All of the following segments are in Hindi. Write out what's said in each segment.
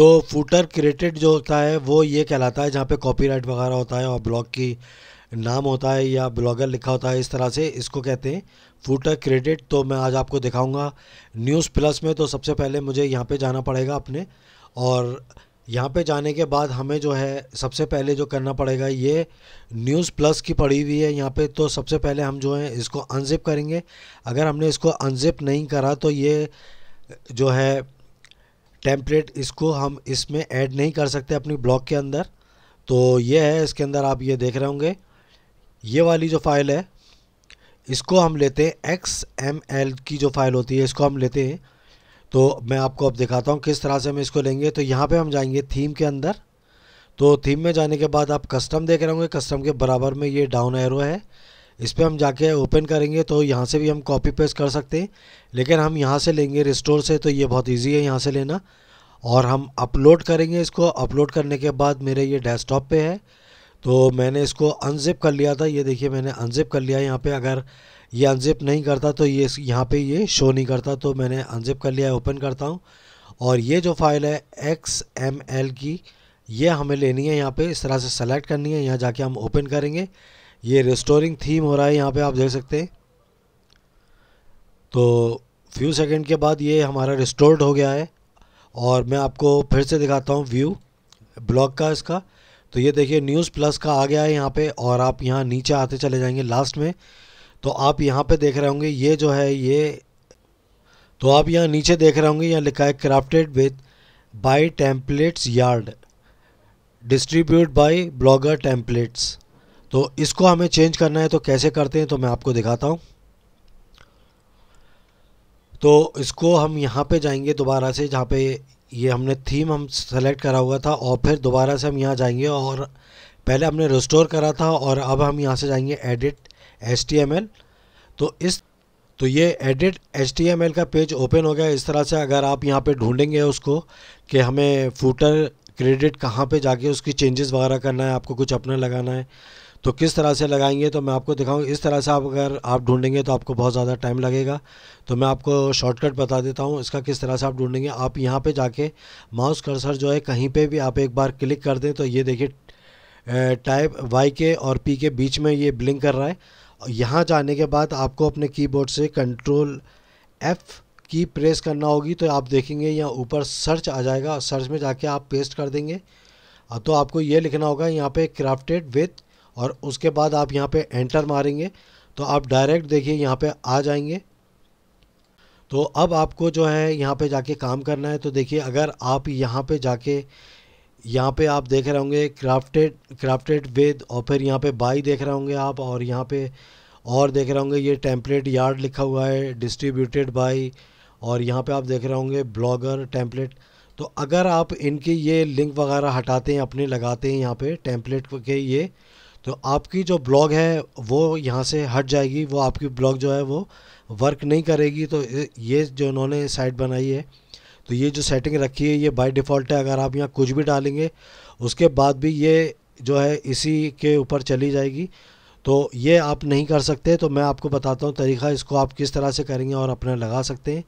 तो फूटर क्रिएटेड जो होता है वो ये कहलाता है जहाँ पे कॉपीराइट वगैरह होता है और ब्लॉग की नाम होता है या ब्लॉगर लिखा होता है इस तरह से इसको कहते हैं फूटर क्रिएटेड तो मैं आज आपको दिखाऊंगा न्यूज़ प्लस में तो सबसे पहले मुझे यहाँ पे जाना पड़ेगा अपने और यहाँ पे जाने के बाद हमें जो है सबसे पहले जो करना पड़ेगा ये न्यूज़ प्लस की पड़ी हुई है यहाँ पे तो सबसे पहले हम जो है इसको अनजिप करेंगे अगर हमने इसको अनजिप नहीं करा तो ये जो है टेम्पलेट इसको हम इसमें ऐड नहीं कर सकते अपनी ब्लॉक के अंदर तो ये है इसके अंदर आप ये देख रहे होंगे ये वाली जो फाइल है इसको हम लेते हैं एक्स एम एल की जो फाइल होती है इसको हम लेते हैं तो मैं आपको अब दिखाता हूँ किस तरह से हम इसको लेंगे तो यहाँ पे हम जाएंगे थीम के अंदर तो थीम में जाने के बाद आप कस्टम देख रहे होंगे कस्टम के बराबर में ये डाउन एरो है इस पर हम जाके ओपन करेंगे तो यहाँ से भी हम कॉपी पेस्ट कर सकते हैं लेकिन हम यहाँ से लेंगे रिस्टोर से तो ये बहुत ईजी है यहाँ से लेना और हम अपलोड करेंगे इसको अपलोड करने के बाद मेरे ये डेस्कटॉप पे है तो मैंने इसको अनजिप कर लिया था ये देखिए मैंने अनजिप कर लिया यहाँ पे अगर ये अनजिप नहीं करता तो ये यहाँ पे ये शो नहीं करता तो मैंने अनजिप कर लिया ओपन करता हूँ और ये जो फाइल है एक्स एम एल की ये हमें लेनी है यहाँ पर इस तरह से सेलेक्ट करनी है यहाँ जाके हम ओपन करेंगे ये रिस्टोरिंग थीम हो रहा है यहाँ पे आप देख सकते हैं तो फ्यू सेकंड के बाद ये हमारा रिस्टोर्ड हो गया है और मैं आपको फिर से दिखाता हूँ व्यू ब्लॉग का इसका तो ये देखिए न्यूज़ प्लस का आ गया है यहाँ पे और आप यहाँ नीचे आते चले जाएंगे लास्ट में तो आप यहाँ पे देख रहे होंगे ये जो है ये तो आप यहाँ नीचे देख रहे होंगे यहाँ लिखा है crafted with by templates yard distribute by blogger templates तो इसको हमें चेंज करना है तो कैसे करते हैं तो मैं आपको दिखाता हूँ तो इसको हम यहाँ पे जाएंगे दोबारा से जहाँ पे ये हमने थीम हम सेलेक्ट करा हुआ था और फिर दोबारा से हम यहाँ जाएंगे और पहले हमने रिस्टोर करा था और अब हम यहाँ से जाएंगे एडिट एस तो इस तो ये एडिट एच का पेज ओपन हो गया इस तरह से अगर आप यहाँ पे ढूंढेंगे उसको कि हमें फूटर क्रेडिट कहाँ पे जाके उसकी चेंजेस वगैरह करना है आपको कुछ अपना लगाना है तो किस तरह से लगाएंगे तो मैं आपको दिखाऊँ इस तरह से आप अगर आप ढूंढेंगे तो आपको बहुत ज़्यादा टाइम लगेगा तो मैं आपको शॉर्टकट बता देता हूँ इसका किस तरह से आप ढूंढेंगे आप यहाँ पर जाके माउस कर्सर जो है कहीं पर भी आप एक बार क्लिक कर दें तो ये देखिए टाइप वाई के और पी के बीच में ये ब्लिंक कर रहा है यहाँ जाने के बाद आपको अपने कीबोर्ड से कंट्रोल एफ़ की प्रेस करना होगी तो आप देखेंगे यहाँ ऊपर सर्च आ जाएगा सर्च में जाके आप पेस्ट कर देंगे तो आपको ये लिखना होगा यहाँ पे क्राफ्टेड विथ और उसके बाद आप यहाँ पे एंटर मारेंगे तो आप डायरेक्ट देखिए यहाँ पे आ जाएंगे तो अब आपको जो है यहाँ पे जाके काम करना है तो देखिए अगर आप यहाँ पे जाके यहाँ पे आप देख रहे होंगे क्राफ्टेड क्राफ्टेड वेद और फिर यहाँ पे बाई देख रहे होंगे आप और यहाँ पे और देख रहे होंगे ये टेम्पलेट यार्ड लिखा हुआ है डिस्ट्रीब्यूटेड बाई और यहाँ पर आप देख रहे होंगे ब्लॉगर टेम्पलेट तो अगर आप इनके ये लिंक वगैरह हटाते हैं अपने लगाते हैं यहाँ पे टेम्पलेट के ये तो आपकी जो ब्लॉग है वो यहाँ से हट जाएगी वो आपकी ब्लॉग जो है वो वर्क नहीं करेगी तो ये जो उन्होंने साइट बनाई है तो ये जो सेटिंग रखी है ये बाय डिफ़ॉल्ट है अगर आप यहाँ कुछ भी डालेंगे उसके बाद भी ये जो है इसी के ऊपर चली जाएगी तो ये आप नहीं कर सकते तो मैं आपको बताता हूँ तरीका इसको आप किस तरह से करेंगे और अपना लगा सकते हैं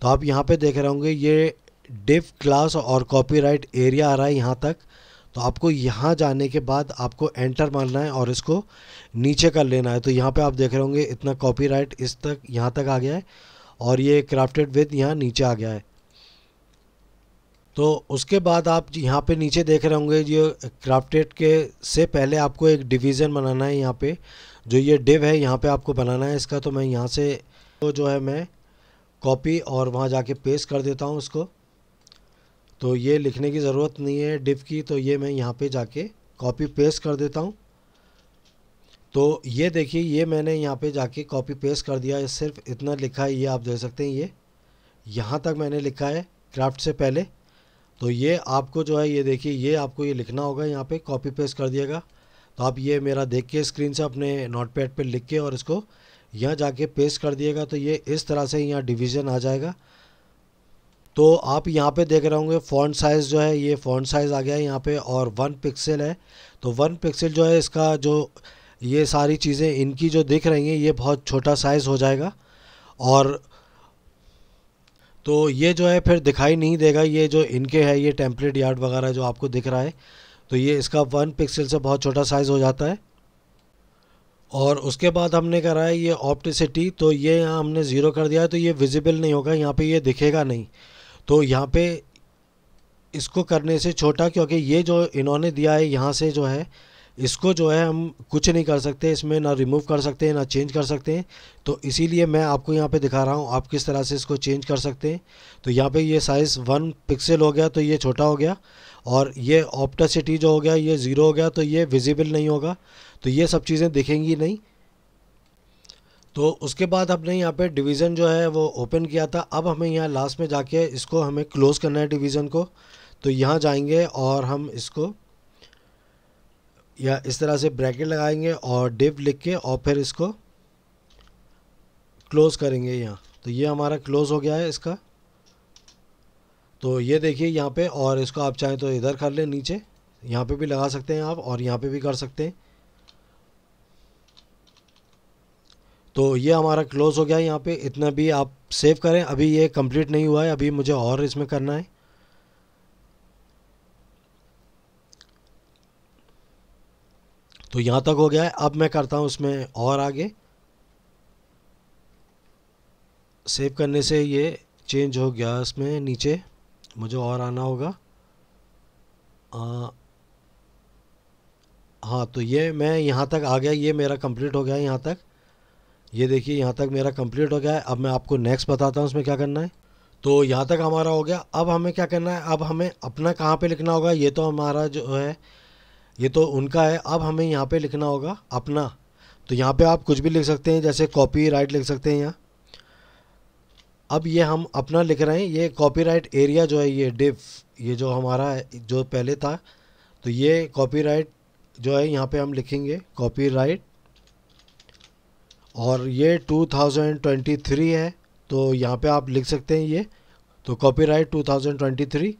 तो आप यहाँ पे देख रहे होंगे ये डिफ क्लास और कॉपी एरिया आ रहा है यहाँ तक तो आपको यहाँ जाने के बाद आपको एंटर मारना है और इसको नीचे कर लेना है तो यहाँ पे आप देख रहे होंगे इतना कॉपीराइट इस तक यहाँ तक आ गया है और ये क्राफ्टेड विद यहाँ नीचे आ गया है तो उसके बाद आप यहाँ पे नीचे देख रहे होंगे ये क्राफ्टेड के से पहले आपको एक डिवीज़न बनाना है यहाँ पे जो ये डिव है यहाँ पे आपको बनाना है इसका तो मैं यहाँ से तो जो है मैं कॉपी और वहाँ जाके पेस्ट कर देता हूँ उसको तो ये लिखने की ज़रूरत नहीं है डिव की तो ये मैं यहाँ पे जाके कॉपी पेस्ट कर देता हूँ तो ये देखिए ये मैंने यहाँ पे जाके कॉपी पेस्ट कर दिया सिर्फ इतना लिखा है ये आप देख सकते हैं ये यहाँ तक मैंने लिखा है क्राफ्ट से पहले तो ये आपको जो है ये देखिए ये आपको ये लिखना होगा यहाँ पे कॉपी पेस्ट कर दिएगा तो आप ये मेरा देख के स्क्रीन से अपने नोट पैड पर लिख के और इसको यहाँ जाके पेस्ट कर दिएगा तो ये इस तरह से यहाँ डिवीज़न आ जाएगा तो आप यहाँ पे देख रहे होंगे फोन साइज़ जो है ये फ़ोन साइज़ आ गया है यहाँ पे और वन पिक्सल है तो वन पिक्सल जो है इसका जो ये सारी चीज़ें इनकी जो दिख रही हैं ये बहुत छोटा साइज़ हो जाएगा और तो ये जो है फिर दिखाई नहीं देगा ये जो इनके है ये टेम्पलेट यार्ड वगैरह जो आपको दिख रहा है तो ये इसका वन पिक्सल से बहुत छोटा साइज़ हो जाता है और उसके बाद हमने करा है ये ऑप्टिसिटी तो ये यहाँ हमने ज़ीरो कर दिया है तो ये विजिबल नहीं होगा यहाँ पे ये दिखेगा नहीं तो यहाँ पे इसको करने से छोटा क्योंकि ये जो इन्होंने दिया है यहाँ से जो है इसको जो है हम कुछ नहीं कर सकते इसमें ना रिमूव कर सकते हैं ना चेंज कर सकते हैं तो इसीलिए मैं आपको यहाँ पे दिखा रहा हूँ आप किस तरह से इसको चेंज कर सकते हैं तो यहाँ पे ये साइज़ वन पिक्सल हो गया तो ये छोटा हो गया और ये ऑप्टासिटी जो हो गया ये ज़ीरो हो गया तो ये विजिबल नहीं होगा तो ये सब चीज़ें दिखेंगी नहीं तो उसके बाद हमने यहाँ पे डिवीज़न जो है वो ओपन किया था अब हमें यहाँ लास्ट में जाके इसको हमें क्लोज़ करना है डिवीज़न को तो यहाँ जाएंगे और हम इसको या इस तरह से ब्रैकेट लगाएंगे और डिप लिख के और फिर इसको क्लोज़ करेंगे यहाँ तो ये हमारा क्लोज़ हो गया है इसका तो ये देखिए यहाँ पे और इसको आप चाहें तो इधर कर लें नीचे यहाँ पे भी लगा सकते हैं आप और यहाँ पे भी कर सकते हैं तो ये हमारा क्लोज़ हो गया यहाँ पे इतना भी आप सेव करें अभी ये कंप्लीट नहीं हुआ है अभी मुझे और इसमें करना है तो यहाँ तक हो गया है अब मैं करता हूँ उसमें और आगे सेव करने से ये चेंज हो गया इसमें नीचे मुझे और आना होगा आ, हाँ तो ये मैं यहाँ तक आ गया ये मेरा कंप्लीट हो गया यहाँ तक ये देखिए यहाँ तक मेरा कंप्लीट हो गया है अब मैं आपको नेक्स्ट बताता हूँ उसमें क्या करना है तो यहाँ तक हमारा हो गया अब हमें क्या करना है अब हमें अपना कहाँ पे लिखना होगा ये तो हमारा जो है ये तो उनका है अब हमें यहाँ पे लिखना होगा अपना तो यहाँ पे आप कुछ भी लिख सकते हैं जैसे कॉपी राइट लिख सकते हैं यहाँ अब ये हम अपना लिख रहे हैं ये कॉपीराइट एरिया जो है ये डिफ ये जो हमारा जो पहले था तो ये कॉपीराइट जो है यहाँ पे हम लिखेंगे कॉपीराइट और ये 2023 है तो यहाँ पे आप लिख सकते हैं ये तो कॉपीराइट 2023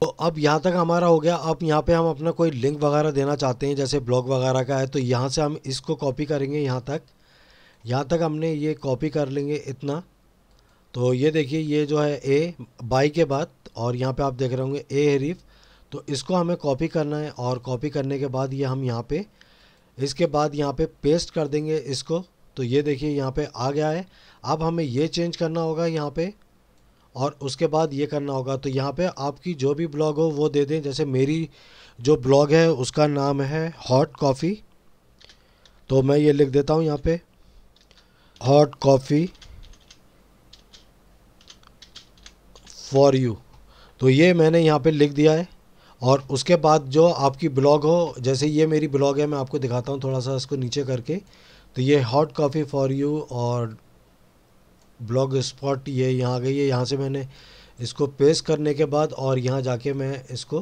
तो अब यहाँ तक हमारा हो गया अब यहाँ पे हम अपना कोई लिंक वगैरह देना चाहते हैं जैसे ब्लॉग वगैरह का है तो यहाँ से हम इसको कॉपी करेंगे यहाँ तक यहाँ तक हमने ये कॉपी कर लेंगे इतना तो ये देखिए ये जो है ए बाई के बाद और यहाँ पे आप देख रहे होंगे ए हरीफ तो इसको हमें कॉपी करना है और कॉपी करने के बाद ये हम यहाँ पे इसके बाद यहाँ पे पेस्ट कर देंगे इसको तो ये देखिए यहाँ पे आ गया है अब हमें ये चेंज करना होगा यहाँ पे और उसके बाद ये करना होगा तो यहाँ पे आपकी जो भी ब्लॉग हो वो दे दें जैसे मेरी जो ब्लॉग है उसका नाम है हॉट कॉफ़ी तो मैं ये लिख देता हूँ यहाँ पे हॉट कॉफ़ी फॉर यू तो ये मैंने यहाँ पे लिख दिया है और उसके बाद जो आपकी ब्लॉग हो जैसे ये मेरी ब्लॉग है मैं आपको दिखाता हूँ थोड़ा सा इसको नीचे करके तो ये हॉट कॉफ़ी फॉर यू और ब्लॉग स्पॉट ये यहाँ गई है यहाँ से मैंने इसको पेस्ट करने के बाद और यहाँ जाके मैं इसको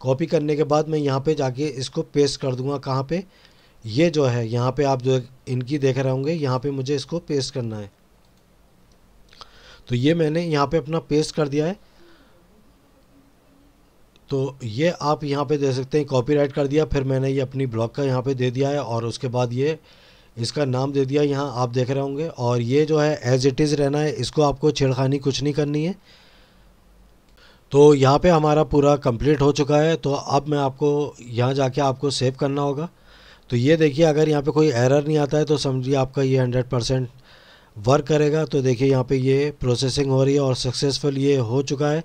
कॉपी करने के बाद मैं यहाँ पे जाके इसको पेस्ट कर दूँगा कहाँ पे ये जो है यहाँ पे आप जो इनकी देख रहे होंगे यहाँ पे मुझे इसको पेस्ट करना है तो ये मैंने यहाँ पे अपना पेस्ट कर दिया है तो ये आप यहाँ पे दे सकते हैं कॉपीराइट कर दिया फिर मैंने ये अपनी ब्लॉग का यहाँ पे दे दिया है और उसके बाद ये इसका नाम दे दिया यहाँ आप देख रहे होंगे और ये जो है एज़ इट इज़ रहना है इसको आपको छेड़खानी कुछ नहीं करनी है तो यहाँ पे हमारा पूरा कंप्लीट हो चुका है तो अब मैं आपको यहाँ जाके आपको सेव करना होगा तो ये देखिए अगर यहाँ पे कोई एरर नहीं आता है तो समझिए आपका ये हंड्रेड परसेंट वर्क करेगा तो देखिए यहाँ पे ये प्रोसेसिंग हो रही है और सक्सेसफुल ये हो चुका है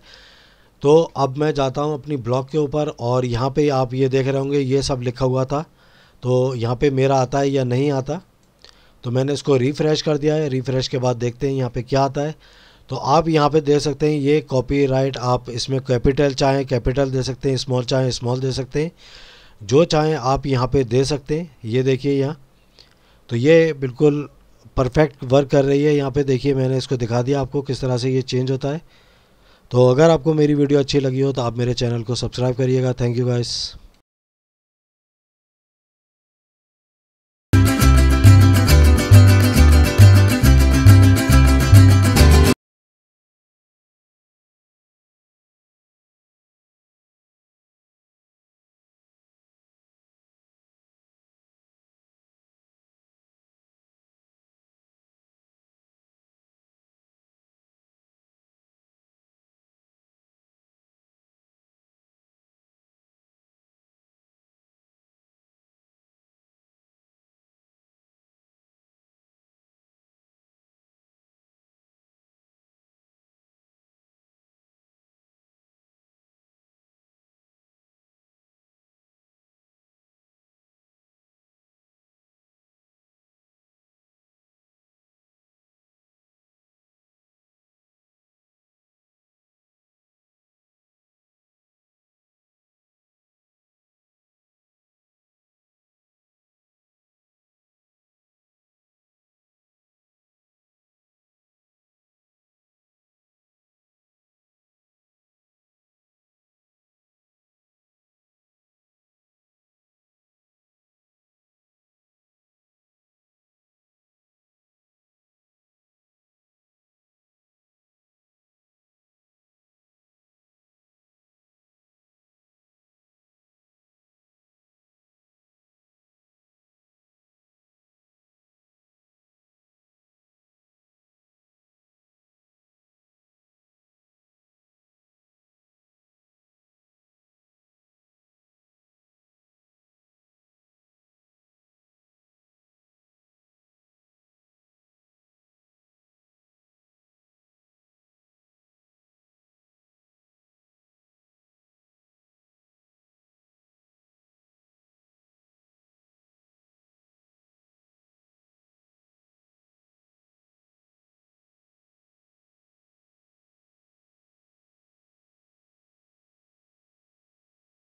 तो अब मैं जाता हूँ अपनी ब्लॉक के ऊपर और यहाँ पे आप ये देख रहे होंगे ये सब लिखा हुआ था तो यहाँ पे मेरा आता है या नहीं आता तो मैंने इसको रिफ़्रेश कर दिया है रिफ़्रेश के बाद देखते हैं यहाँ पे क्या आता है तो आप यहाँ पे दे सकते हैं ये कॉपीराइट आप इसमें कैपिटल चाहें कैपिटल दे सकते हैं स्मॉल चाहें स्मॉल दे सकते हैं जो चाहें आप यहाँ पे दे सकते हैं ये देखिए यहाँ तो ये बिल्कुल परफेक्ट वर्क कर रही है यहाँ पर देखिए मैंने इसको दिखा दिया आपको किस तरह से ये चेंज होता है तो अगर आपको मेरी वीडियो अच्छी लगी हो तो आप मेरे चैनल को सब्सक्राइब करिएगा थैंक यू गाइस